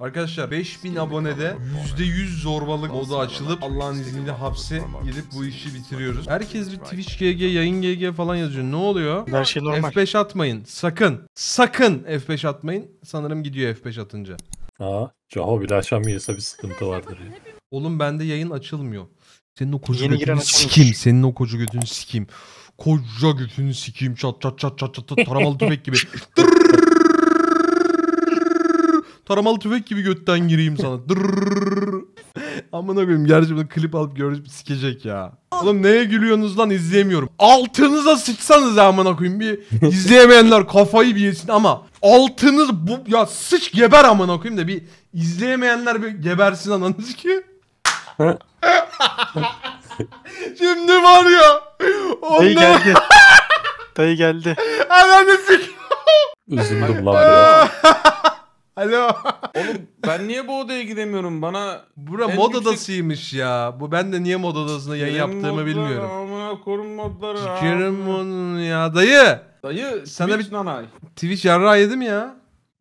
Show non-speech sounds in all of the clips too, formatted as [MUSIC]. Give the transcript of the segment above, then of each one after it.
Arkadaşlar 5000 abonede %100 zorbalık modu açılıp Allah'ın izniyle hapse girip bu işi bitiriyoruz. Herkes bir Twitch GG, yayın GG falan yazıyor. Ne oluyor? Her şey normal. F5 atmayın. Sakın. Sakın F5 atmayın. Sanırım gidiyor F5 atınca. Aa, Caho bir daha açamıyorsa bir sıkıntı vardır ya. Oğlum bende yayın açılmıyor. Senin o koca Yeni götünü sikim. Senin o koca götünü sikim. Koca götünü sikim. Çat çat çat çat çat. çat, Taramalı tüfek gibi. Tır [LAUGHS] taramalı tüfek gibi götten gireyim sana. Amına koyayım gerçekten klip alıp görüp sikecek ya. Oğlum neye gülüyorsunuz lan izleyemiyorum. Altınıza sıçsanız amına koyayım bir izleyemeyenler kafayı bir yesin ama altınız bu ya sıç geber amına koyayım da bir izleyemeyenler bir gebersin ananız ki. [LAUGHS] Şimdi var ya. Dayı ondan- geldi. [LAUGHS] Dayı geldi. Ananı sik. Üzüldüm lan. biraz. [LAUGHS] Alo. [LAUGHS] Oğlum ben niye bu odaya gidemiyorum? Bana Bura mod yüksek- odasıymış ya. Bu ben de niye mod odasında yayın yaptığımı modlar, bilmiyorum. Amına korun modları. Sikerim amına. onun ya. Dayı. Dayı Sana sana bir- nanay. Twitch yarra yedim ya.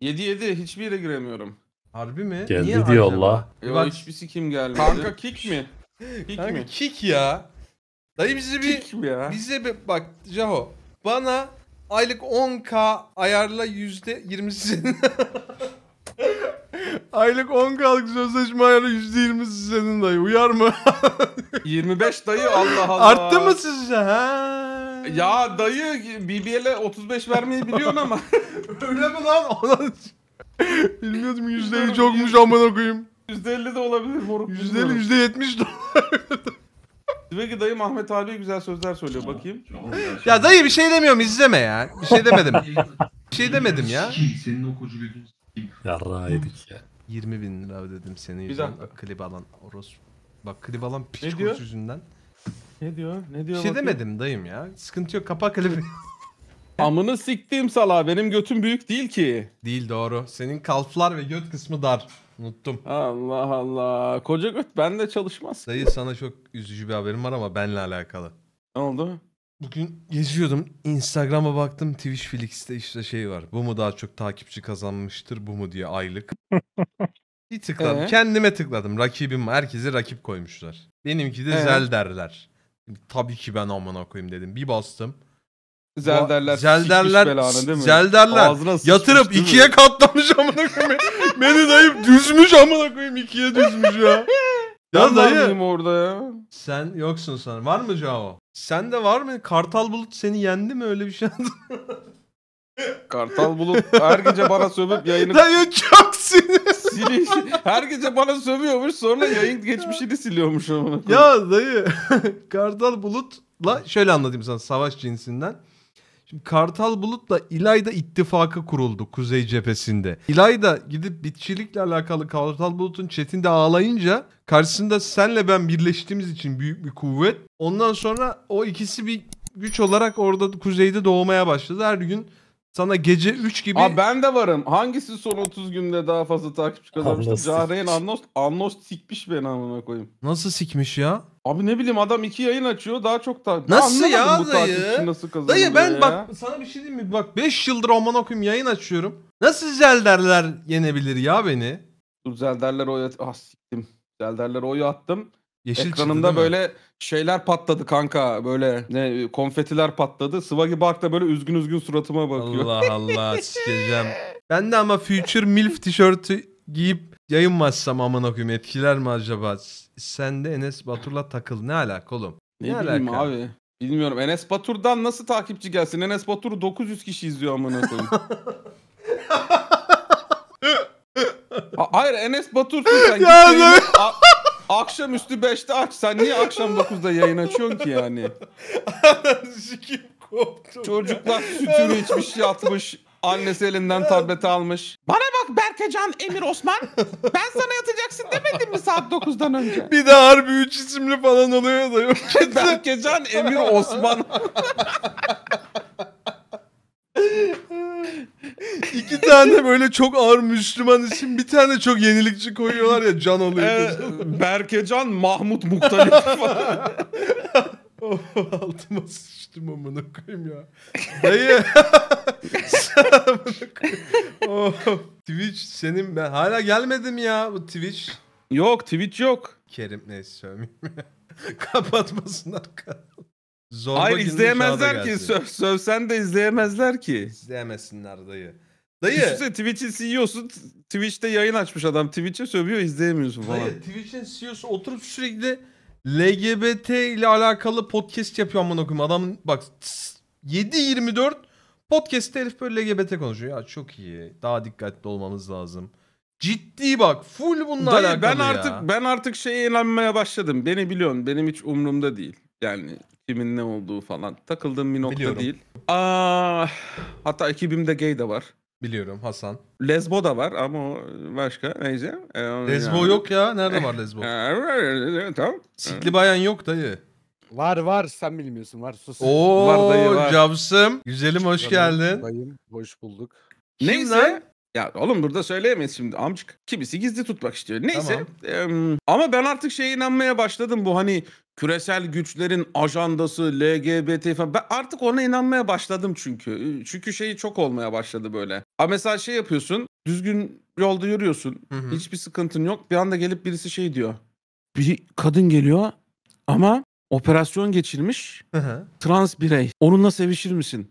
Yedi yedi hiçbir yere giremiyorum. Harbi mi? Geldi Niye diyor Allah. Bir bak- hiçbir kim gelmedi. Kanka kick mi? Kick Kanka mi? kick ya. Dayı bizi bir Kick mi ya? bize bir bak Jaho. Bana aylık 10k ayarla yüzde %20'sini. [LAUGHS] Aylık 10 kalık sözleşme ayarı %20 senin dayı. Uyar mı? 25 [LAUGHS] dayı Allah [LAUGHS] Allah. Arttı mı sizce? Ha? Ya dayı BBL'e 35 vermeyi biliyorsun ama. [LAUGHS] Öyle mi lan? Bilmiyordum %50 çokmuş amına koyayım. %50 de olabilir moruk. Yüzde %50 %70 de olabilir. Demek dayım Ahmet abi güzel sözler söylüyor bakayım. ya dayı bir şey demiyorum izleme ya. Bir şey demedim. bir şey demedim ya. Senin okucu bildiğin Yarrağı yedik ya. 20 bin lira ödedim seni. yüzünden. dakika. Bak, klip alan Oros. Bak klip alan piç Ne diyor? yüzünden. Ne diyor? Ne Bir diyor? şey bakayım? demedim dayım ya. Sıkıntı yok kapa klibi. [LAUGHS] Amını siktiğim sala benim götüm büyük değil ki. Değil doğru. Senin kalflar ve göt kısmı dar. Unuttum. Allah Allah. Koca göt ben de çalışmaz. Dayı sana çok üzücü bir haberim var ama benle alakalı. Ne oldu? Bugün geziyordum. Instagram'a baktım. Twitch Felix'te işte şey var. Bu mu daha çok takipçi kazanmıştır bu mu diye aylık. [LAUGHS] Bir tıkladım. Ee? Kendime tıkladım. Rakibim herkese rakip koymuşlar. Benimki de Ee? Zelderler. Tabii ki ben amına koyayım dedim. Bir bastım. Zelderler. sikmiş Zelderler. belanı değil mi? Zelderler. Ağzına sıçmış, Yatırıp değil mi? ikiye katlamış amına koyayım. Beni dayı düzmüş amına koyayım ikiye düzmüş ya. Ben ya de dayı anlayayım orada ya. sen yoksun sen. Var mı Cao? Sen de var mı? Kartal Bulut seni yendi mi öyle bir şey? [LAUGHS] Kartal Bulut her gece bana sövüp yayını... Dayı çok sinir. Her gece bana sövüyormuş sonra yayın geçmişini siliyormuş. onu. Ya dayı [LAUGHS] Kartal Bulut'la şöyle anlatayım sana savaş cinsinden. Şimdi Kartal Bulut'la İlayda ittifakı kuruldu Kuzey cephesinde. İlayda gidip bitçilikle alakalı Kartal Bulut'un chatinde ağlayınca karşısında senle ben birleştiğimiz için büyük bir kuvvet. Ondan sonra o ikisi bir güç olarak orada kuzeyde doğmaya başladı. Her gün sana gece 3 gibi... Aa ben de varım. Hangisi son 30 günde daha fazla takipçi kazanmıştı? Cahreyn Annost, Annost sikmiş beni amına koyayım. Nasıl sikmiş ya? Abi ne bileyim adam iki yayın açıyor daha çok takip. Nasıl ya bu dayı? Nasıl kazanıyor dayı ben ya. bak sana bir şey diyeyim mi? Bak 5 yıldır amına koyayım yayın açıyorum. Nasıl Zelderler yenebilir ya beni? Dur Zelderler oyu... Ah siktim. Zelderler oyu attım. Yeşil Ekranımda çizdi, böyle şeyler patladı kanka. Böyle ne konfetiler patladı. Swaggy Bark da böyle üzgün üzgün suratıma bakıyor. Allah Allah [LAUGHS] sikeceğim. Ben de ama Future MILF tişörtü giyip yayınmazsam aman koyayım etkiler mi acaba? Sen de Enes Batur'la takıl. Ne alaka oğlum? Ne, ne bileyim alaka? abi. Bilmiyorum. Enes Batur'dan nasıl takipçi gelsin? Enes Batur'u 900 kişi izliyor aman koyayım. [LAUGHS] Hayır Enes Batur sen [LAUGHS] gittiğinde... Akşam üstü 5'te aç. Sen niye akşam 9'da yayın açıyorsun ki yani? Sikim koptum. Çocuklar sütünü içmiş yatmış. Annesi elinden tableti almış. Bana bak Berkecan Emir Osman. Ben sana yatacaksın demedim mi saat 9'dan önce? Bir de harbi 3 isimli falan oluyor da yok. Berkecan Emir Osman. [LAUGHS] İki tane böyle çok ağır Müslüman için bir tane çok yenilikçi koyuyorlar ya can oluyor. Ee, Berkecan, Mahmut Muhtalip [LAUGHS] falan. Oh, altıma sıçtım amına koyayım ya. Dayı. [LAUGHS] Oh. Twitch senin ben hala gelmedim ya bu Twitch. Yok Twitch yok. Kerim neyse söylemeyeyim. [LAUGHS] Kapatmasınlar kanalı. Zorba Hayır izleyemezler ki. Sö sövsen de izleyemezler ki. İzleyemezsinler dayı. Dayı. Düşünsene Twitch'in CEO'su Twitch'te yayın açmış adam. Twitch'e sövüyor izleyemiyorsun falan. Dayı Twitch'in CEO'su oturup sürekli LGBT ile alakalı podcast yapıyor amına koyayım. Adamın bak 7-24 podcast'te herif böyle LGBT konuşuyor. Ya çok iyi. Daha dikkatli olmamız lazım. Ciddi bak full bununla Dayı, alakalı ben artık ben artık şeye inanmaya başladım. Beni biliyorsun. Benim hiç umrumda değil. Yani kimin ne olduğu falan. Takıldığım bir nokta Biliyorum. değil. Aa, ah, hatta ekibimde gay de var. Biliyorum Hasan. Lesbo da var ama başka neyse. Ee, Lesbo yani. yok ya. Nerede var [LAUGHS] Lesbo? tamam. Sikli bayan yok dayı. Var var sen bilmiyorsun var sus. Oo var dayı var. Cavsım. Güzelim hoş geldin. Dayım hoş bulduk. Neyse. Ya oğlum burada söyleyemeyiz şimdi amcık. Kimisi gizli tutmak istiyor. Neyse. Tamam. Em, ama ben artık şeye inanmaya başladım. Bu hani küresel güçlerin ajandası, LGBT falan. Ben artık ona inanmaya başladım çünkü. Çünkü şeyi çok olmaya başladı böyle. Ha mesela şey yapıyorsun. Düzgün yolda yürüyorsun. Hı hı. Hiçbir sıkıntın yok. Bir anda gelip birisi şey diyor. Bir kadın geliyor ama operasyon geçirmiş. Hı hı. Trans birey. Onunla sevişir misin?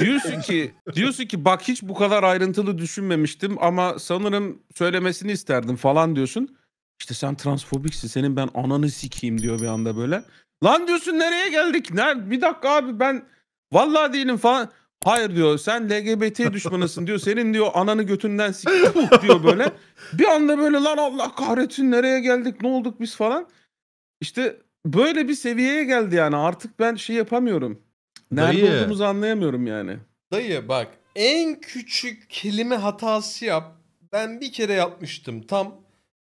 diyorsun ki diyorsun ki bak hiç bu kadar ayrıntılı düşünmemiştim ama sanırım söylemesini isterdim falan diyorsun. İşte sen transfobiksin senin ben ananı sikeyim diyor bir anda böyle. Lan diyorsun nereye geldik? Ner bir dakika abi ben vallahi değilim falan. Hayır diyor sen LGBT düşmanısın diyor. Senin diyor ananı götünden sikeyim [LAUGHS] diyor böyle. Bir anda böyle lan Allah kahretsin nereye geldik ne olduk biz falan. İşte böyle bir seviyeye geldi yani artık ben şey yapamıyorum Nerede Dayı. olduğumuzu anlayamıyorum yani. Dayı bak en küçük kelime hatası yap. Ben bir kere yapmıştım tam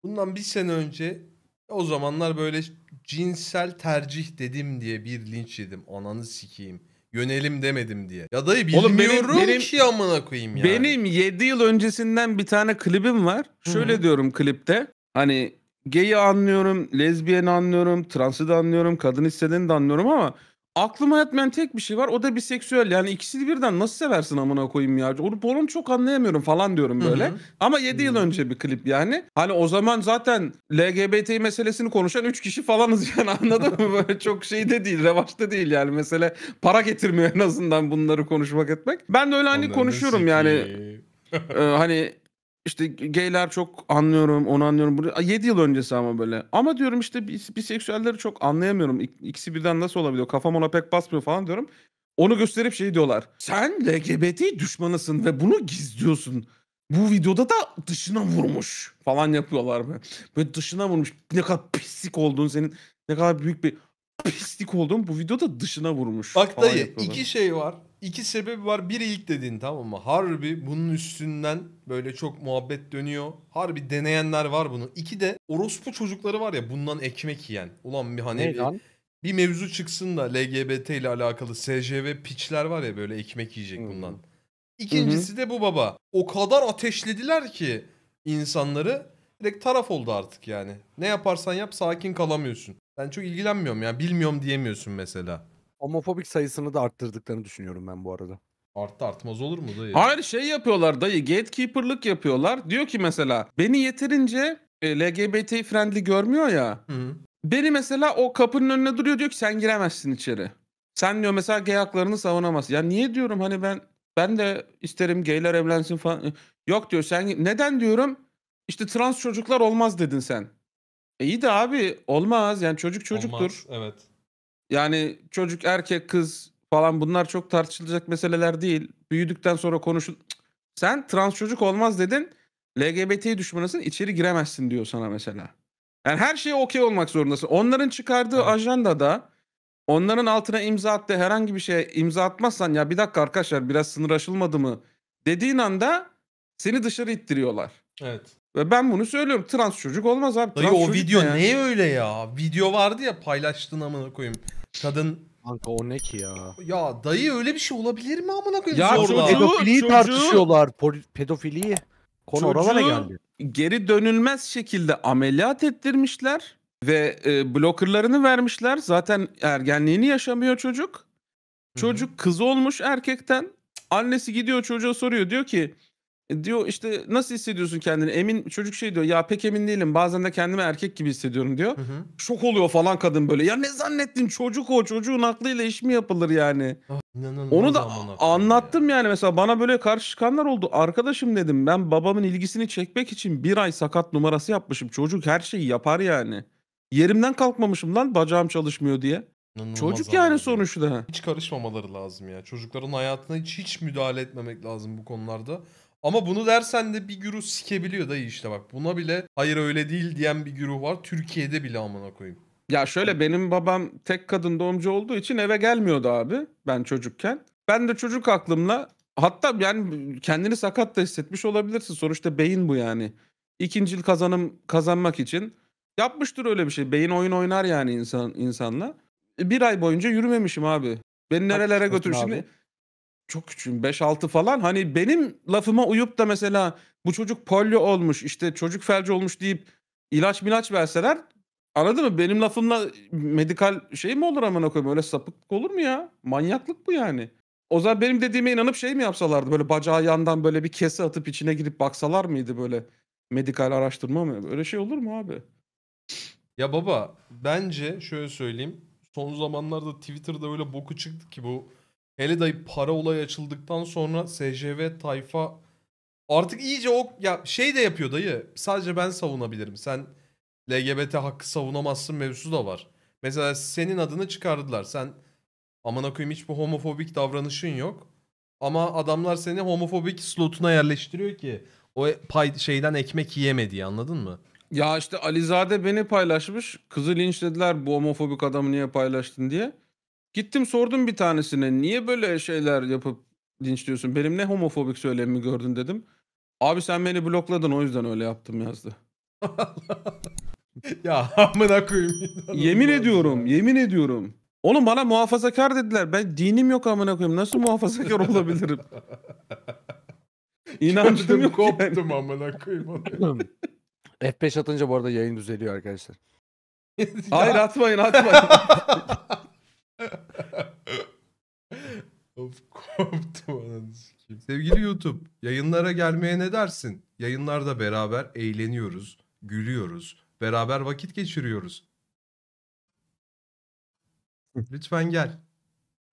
bundan bir sene önce. O zamanlar böyle cinsel tercih dedim diye bir linç yedim. Ananı sikeyim. Yönelim demedim diye. Ya dayı bilmiyorum Oğlum benim- benim- ki amına koyayım yani. Benim 7 yıl öncesinden bir tane klibim var. Şöyle diyorum klipte. Hani geyi anlıyorum, lezbiyeni anlıyorum, transı da anlıyorum, kadın istediğini de anlıyorum ama Aklıma yatmayan tek bir şey var. O da bir seksüel. Yani ikisi birden nasıl seversin amına koyayım ya? Onu onun çok anlayamıyorum falan diyorum böyle. Hı hı. Ama 7 yıl önce bir klip yani. Hani o zaman zaten LGBT meselesini konuşan 3 kişi falanız [LAUGHS] yani anladın mı? Böyle çok şey de değil, revaçta değil yani. mesela para getirmiyor en azından bunları konuşmak etmek. Ben de öyle hani Onların konuşuyorum yani. e, hani işte gayler çok anlıyorum, onu anlıyorum. Bunu- 7 yıl öncesi ama böyle. Ama diyorum işte bis biseksüelleri çok anlayamıyorum. İkisi birden nasıl olabiliyor? Kafam ona pek basmıyor falan diyorum. Onu gösterip şey diyorlar. Sen LGBT düşmanısın ve bunu gizliyorsun. Bu videoda da dışına vurmuş falan yapıyorlar böyle. dışına vurmuş. Ne kadar pislik olduğunu senin. Ne kadar büyük bir [LAUGHS] pislik oldum. Bu videoda dışına vurmuş. Bak dayı iki şey var. İki sebebi var. Biri ilk dediğin tamam mı? Harbi bunun üstünden böyle çok muhabbet dönüyor. Harbi deneyenler var bunu. İki de orospu çocukları var ya bundan ekmek yiyen. Ulan bir hani bir, bir mevzu çıksın da LGBT ile alakalı SJV piçler var ya böyle ekmek yiyecek hmm. bundan. İkincisi hı de bu baba. O kadar ateşlediler ki insanları direkt taraf oldu artık yani. Ne yaparsan yap sakin kalamıyorsun. Ben çok ilgilenmiyorum ya. Bilmiyorum diyemiyorsun mesela. Homofobik sayısını da arttırdıklarını düşünüyorum ben bu arada. Arttı artmaz olur mu dayı? Hayır şey yapıyorlar dayı. Gatekeeper'lık yapıyorlar. Diyor ki mesela beni yeterince e, LGBT friendly görmüyor ya. Hı. Beni mesela o kapının önüne duruyor diyor ki sen giremezsin içeri. Sen diyor mesela gay haklarını savunamazsın. Ya niye diyorum hani ben ben de isterim gayler evlensin falan. Yok diyor sen neden diyorum? İşte trans çocuklar olmaz dedin sen. E, iyi de abi olmaz yani çocuk çocuktur. Olmaz, evet. Yani çocuk erkek kız falan bunlar çok tartışılacak meseleler değil. Büyüdükten sonra konuşul... Sen trans çocuk olmaz dedin. LGBT düşmanısın içeri giremezsin diyor sana mesela. Yani her şeye okey olmak zorundasın. Onların çıkardığı evet. da, onların altına imza attığı herhangi bir şeye imza atmazsan ya bir dakika arkadaşlar biraz sınır aşılmadı mı dediğin anda seni dışarı ittiriyorlar. Evet. Ve ben bunu söylüyorum. Trans çocuk olmaz abi. Dayı o video ne yani. öyle ya? Video vardı ya paylaştın amına koyayım. Kadın Kanka o ne ki ya? Ya dayı öyle bir şey olabilir mi amına koyayım? Ya zorla? çocuğu- Pedofiliyi çocuğu- tartışıyorlar. Pedofiliyi. Konu oralara Çocuğu- geldi. geri dönülmez şekilde ameliyat ettirmişler ve e, blokerlarını vermişler. Zaten ergenliğini yaşamıyor çocuk. Çocuk kız olmuş erkekten. Annesi gidiyor çocuğa soruyor diyor ki e, diyor işte nasıl hissediyorsun kendini? Emin çocuk şey diyor ya pek emin değilim. Bazen de kendimi erkek gibi hissediyorum diyor. Hı hı. Şok oluyor falan kadın böyle. Ya ne zannettin çocuk o çocuğun aklıyla iş mi yapılır yani? Ah, Onu da amına koyayım anlattım yani mesela bana böyle karşı çıkanlar oldu. Arkadaşım dedim ben babamın ilgisini çekmek için bir ay sakat numarası yapmışım. Çocuk her şeyi yapar yani. Yerimden kalkmamışım lan bacağım çalışmıyor diye. İnanılmaz Çocuk yani sonuçta. Hiç karışmamaları lazım ya. Çocukların hayatına hiç, hiç müdahale etmemek lazım bu konularda. Ama bunu dersen de bir güruh sikebiliyor dayı işte bak. Buna bile hayır öyle değil diyen bir güruh var. Türkiye'de bile amına koyayım. Ya şöyle benim babam tek kadın doğumcu olduğu için eve gelmiyordu abi ben çocukken. Ben de çocuk aklımla hatta yani kendini sakat da hissetmiş olabilirsin. Sonuçta beyin bu yani. İkincil kazanım kazanmak için yapmıştır öyle bir şey. Beyin oyun oynar yani insan insanla. E, bir ay boyunca yürümemişim abi. Beni nerelere götürür şimdi. Çok küçüğüm 5-6 falan. Hani benim lafıma uyup da mesela bu çocuk polio olmuş işte çocuk felci olmuş deyip ilaç milaç verseler anladın mı? Benim lafımla medikal şey mi olur amına koyayım öyle sapık olur mu ya? Manyaklık bu yani. O zaman benim dediğime inanıp şey mi yapsalardı böyle bacağı yandan böyle bir kese atıp içine girip baksalar mıydı böyle medikal araştırma mı? Öyle şey olur mu abi? Ya baba bence şöyle söyleyeyim. Son zamanlarda Twitter'da öyle boku çıktı ki bu Hele dayı para olayı açıldıktan sonra SJV tayfa artık iyice o ya şey de yapıyor dayı. Sadece ben savunabilirim. Sen LGBT hakkı savunamazsın mevzusu da var. Mesela senin adını çıkardılar. Sen amına koyayım hiçbir homofobik davranışın yok. Ama adamlar seni homofobik slotuna yerleştiriyor ki o pay şeyden ekmek yiyemedi anladın mı? Ya işte Alizade beni paylaşmış. Kızı linçlediler bu homofobik adamı niye paylaştın diye. Gittim sordum bir tanesine niye böyle şeyler yapıp linçliyorsun? Benim ne homofobik söylemimi gördün dedim. Abi sen beni blokladın o yüzden öyle yaptım yazdı. [LAUGHS] ya amına koyayım. yemin ediyorum, yemin ediyorum. Oğlum bana muhafazakar dediler. Ben dinim yok amına koyayım. Nasıl muhafazakar olabilirim? [LAUGHS] İnancım Kötüm yok yani. koptum amına koyayım. F5 atınca bu arada yayın düzeliyor arkadaşlar. Hayır atmayın atmayın. [LAUGHS] Of [LAUGHS] koptum Sevgili YouTube, yayınlara gelmeye ne dersin? Yayınlarda beraber eğleniyoruz, gülüyoruz, beraber vakit geçiriyoruz. Lütfen gel.